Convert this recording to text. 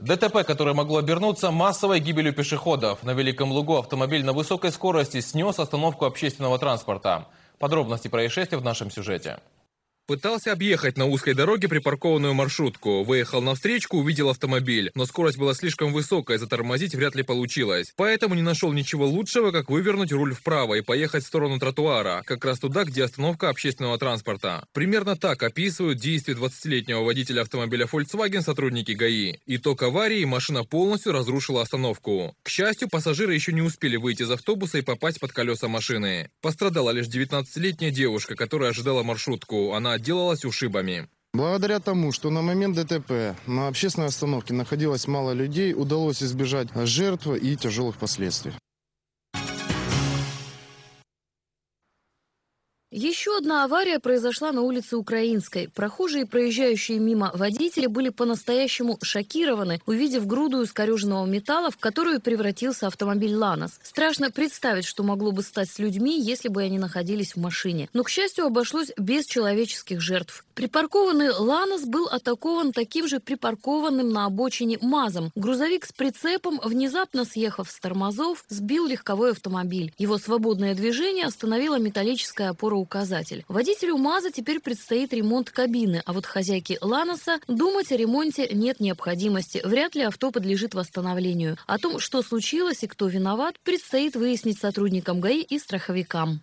ДТП, которое могло обернуться массовой гибелью пешеходов. На Великом Лугу автомобиль на высокой скорости снес остановку общественного транспорта. Подробности происшествия в нашем сюжете. Пытался объехать на узкой дороге припаркованную маршрутку. Выехал на встречку, увидел автомобиль, но скорость была слишком высокая, затормозить вряд ли получилось. Поэтому не нашел ничего лучшего, как вывернуть руль вправо и поехать в сторону тротуара, как раз туда, где остановка общественного транспорта. Примерно так описывают действия 20-летнего водителя автомобиля Volkswagen сотрудники ГАИ. Итог аварии машина полностью разрушила остановку. К счастью, пассажиры еще не успели выйти из автобуса и попасть под колеса машины. Пострадала лишь 19-летняя девушка, которая ожидала маршрутку. Она отделалась ушибами. Благодаря тому, что на момент ДТП на общественной остановке находилось мало людей, удалось избежать жертв и тяжелых последствий. Еще одна авария произошла на улице Украинской. Прохожие, проезжающие мимо водители, были по-настоящему шокированы, увидев груду искореженного металла, в которую превратился автомобиль «Ланос». Страшно представить, что могло бы стать с людьми, если бы они находились в машине. Но, к счастью, обошлось без человеческих жертв. Припаркованный «Ланос» был атакован таким же припаркованным на обочине «Мазом». Грузовик с прицепом, внезапно съехав с тормозов, сбил легковой автомобиль. Его свободное движение остановила металлическая опора указатель. Водителю МАЗа теперь предстоит ремонт кабины, а вот хозяйке Ланоса думать о ремонте нет необходимости. Вряд ли авто подлежит восстановлению. О том, что случилось и кто виноват, предстоит выяснить сотрудникам ГАИ и страховикам.